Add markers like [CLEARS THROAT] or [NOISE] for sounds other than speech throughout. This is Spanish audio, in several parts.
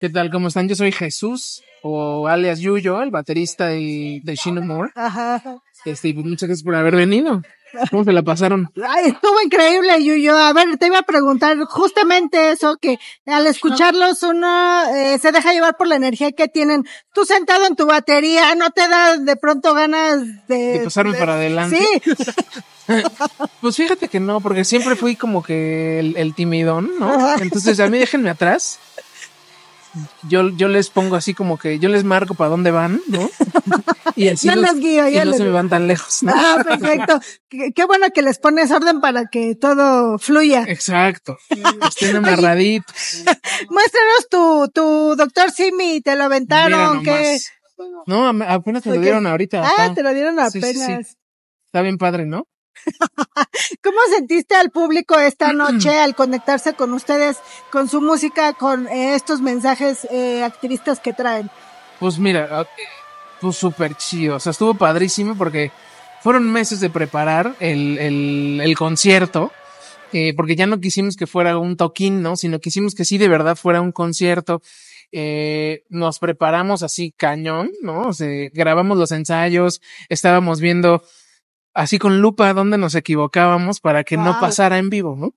¿Qué tal? ¿Cómo están? Yo soy Jesús, o alias Yuyo, el baterista de, de Shino Ajá. Este, pues, muchas gracias por haber venido. ¿Cómo se la pasaron? Ay, estuvo increíble, Yuyo. A ver, te iba a preguntar justamente eso, que al escucharlos uno eh, se deja llevar por la energía que tienen. Tú sentado en tu batería, ¿no te da de pronto ganas de... De pasarme para adelante. Sí. [LAUGHS] pues fíjate que no, porque siempre fui como que el, el timidón, ¿no? Entonces a mí déjenme atrás yo, yo les pongo así como que yo les marco para dónde van, ¿no? [LAUGHS] y así no se me van tan lejos. Ah, perfecto. [LAUGHS] qué, bueno que les pones orden para que todo fluya. Exacto. [LAUGHS] Estén amarraditos. Muéstranos tu, tu doctor Simi, te lo aventaron. Que... No, apenas ah, te lo dieron ahorita. Ah, te lo dieron apenas. Está bien padre, ¿no? [LAUGHS] ¿Cómo sentiste al público esta mm. noche al conectarse con ustedes, con su música, con eh, estos mensajes eh, activistas que traen? Pues mira, pues súper chido, o sea, estuvo padrísimo porque fueron meses de preparar el, el, concierto, eh, porque ya no quisimos que fuera un toquín, ¿no? Sino quisimos que sí de verdad fuera un concierto. Eh, nos preparamos así cañón, ¿no? O sea, grabamos los ensayos, estábamos viendo así con lupa donde nos equivocábamos para que no pasara en vivo, ¿no?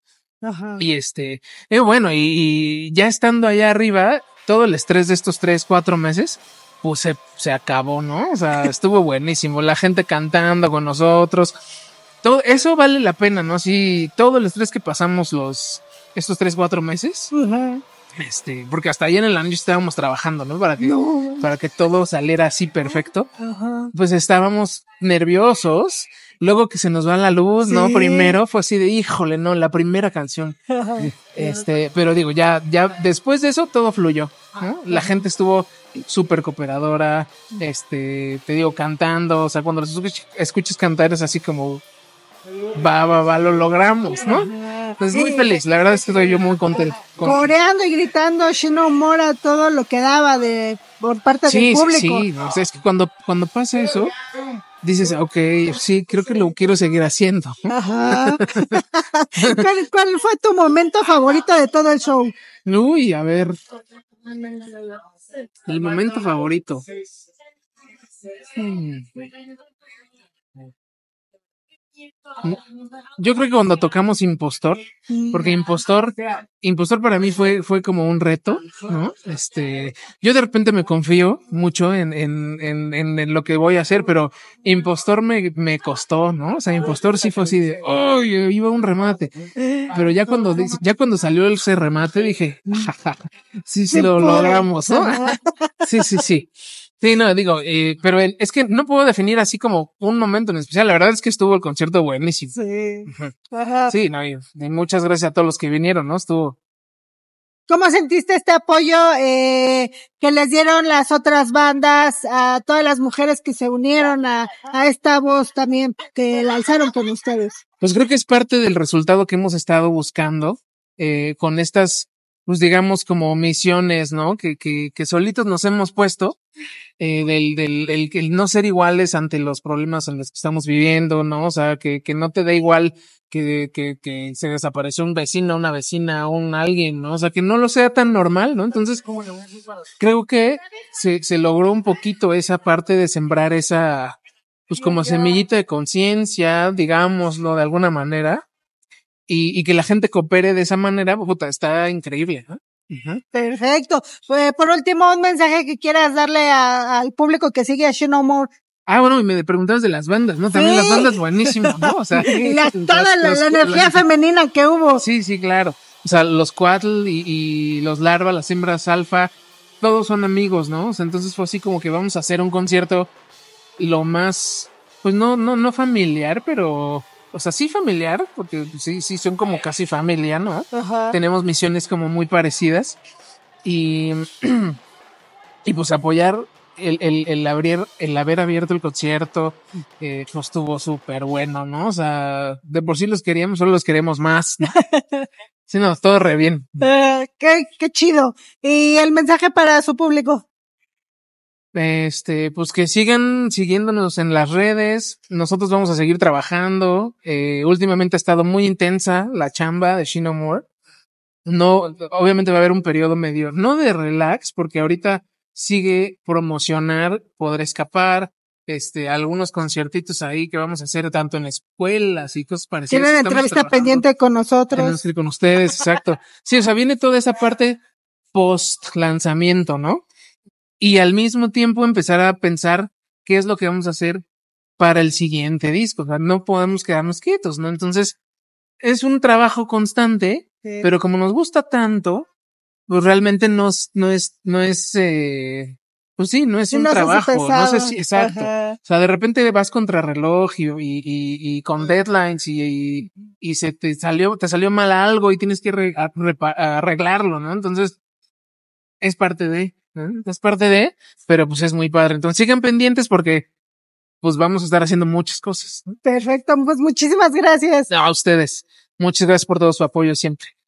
Ajá. Y este, bueno, y, ya estando allá arriba, todo el estrés de estos tres, cuatro meses, pues se, acabó, ¿no? O sea, [LAUGHS] estuvo buenísimo, la gente cantando con nosotros, todo eso vale la pena, ¿no? Así todo el estrés que pasamos los, estos tres, cuatro meses, este, porque hasta ahí en el año estábamos trabajando, ¿no? Para que, todo saliera así perfecto, pues estábamos nerviosos luego que se nos va la luz, ¿no? Primero fue así de, híjole, no, la primera canción. [LAUGHS] este, pero digo, ya, ya después de eso todo fluyó. La gente estuvo súper cooperadora, este, te digo, cantando, o sea, cuando los escuches, cantar es así como, va, va, va, lo logramos, ¿no? Entonces, pues muy feliz, la verdad es que estoy yo muy contento. Coreando y gritando Mora, todo lo que daba de por parte del público. Sí, sí, o sea, es que cuando, cuando pasa eso, dices, ok, sí, creo que lo quiero seguir haciendo. [LAUGHS] ¿Cuál, fue tu momento favorito de todo el show? Uy, a ver. El momento favorito. Mm. Yo creo que cuando tocamos Impostor, porque mm. Impostor, Impostor para mí fue, fue como un reto, ¿no? Este, yo de repente me confío mucho en, lo que voy a hacer, pero Impostor me, me costó, ¿no? O sea, Impostor sí fue así de, oh, iba un remate. Pero ya cuando, ya cuando salió ese remate dije, sí, sí lo logramos, ¿no? [LAUGHS] Sí, sí, sí. Sí, no, digo, eh, pero es que no puedo definir así como un momento en especial. La verdad es que estuvo el concierto buenísimo. Sí. Ajá. Sí, y, muchas gracias a todos los que vinieron, ¿no? Estuvo. ¿Cómo sentiste este apoyo eh, que les dieron las otras bandas, a todas las mujeres que se unieron a, esta voz también, que la alzaron con ustedes? Pues creo que es parte del resultado que hemos estado buscando eh, con estas pues digamos como misiones, ¿no? Que, que, que solitos nos hemos puesto, eh, del, del el, el, no ser iguales ante los problemas en los que estamos viviendo, ¿no? O sea, que, que no te da igual que, que, que se desapareció un vecino, una vecina, un alguien, ¿no? O sea, que no lo sea tan normal, ¿no? Entonces, creo que se, se logró un poquito esa parte de sembrar esa, pues como semillita de conciencia, digámoslo de alguna manera y, que la gente coopere de esa manera, puta, está increíble. ¿no? Perfecto. Pues, por último, un mensaje que quieras darle al público que sigue a She Ah, bueno, y me preguntabas de las bandas, ¿no? También las bandas buenísimas, ¿no? O sea, [LAUGHS] toda la, energía femenina que hubo. Sí, sí, claro. O sea, los Cuatl y, los Larva, las hembras alfa, todos son amigos, ¿no? O sea, entonces fue así como que vamos a hacer un concierto lo más, pues no, no, no familiar, pero o sea, sí familiar, porque sí, sí, son como casi familia, ¿no? Tenemos misiones como muy parecidas. Y, [CLEARS THROAT] y pues apoyar el, el, el, abrir, el haber abierto el concierto, eh, estuvo súper bueno, ¿no? O sea, de por sí los queríamos, solo los queremos más. [LAUGHS] sí, no, todo re bien. Ah, qué, qué chido. ¿Y el mensaje para su público? Este, pues que sigan siguiéndonos en las redes. Nosotros vamos a seguir trabajando. Eh, últimamente ha estado muy intensa la chamba de Shino Moore. No, obviamente va a haber un periodo medio, no de relax, porque ahorita sigue promocionar, poder escapar, este, algunos conciertitos ahí que vamos a hacer tanto en escuelas y cosas parecidas. Tienen entrevista pendiente con nosotros. Con ustedes, exacto. Sí, o sea, viene toda esa parte post lanzamiento, ¿no? y al mismo tiempo empezar a pensar qué es lo que vamos a hacer para el siguiente disco. O sea, no podemos quedarnos quietos, ¿no? Entonces, es un trabajo constante, pero como nos gusta tanto, pues realmente no, no es, no es, eh, pues sí, no es un trabajo, no sé si, exacto. O sea, de repente vas contra reloj y, y, y con deadlines y, y, se te salió, te salió mal algo y tienes que arreglarlo, ¿no? Entonces, es parte de. Es parte de, pero pues es muy padre. Entonces sigan pendientes porque pues vamos a estar haciendo muchas cosas. Perfecto, pues muchísimas gracias. a ustedes. Muchas gracias por todo su apoyo siempre.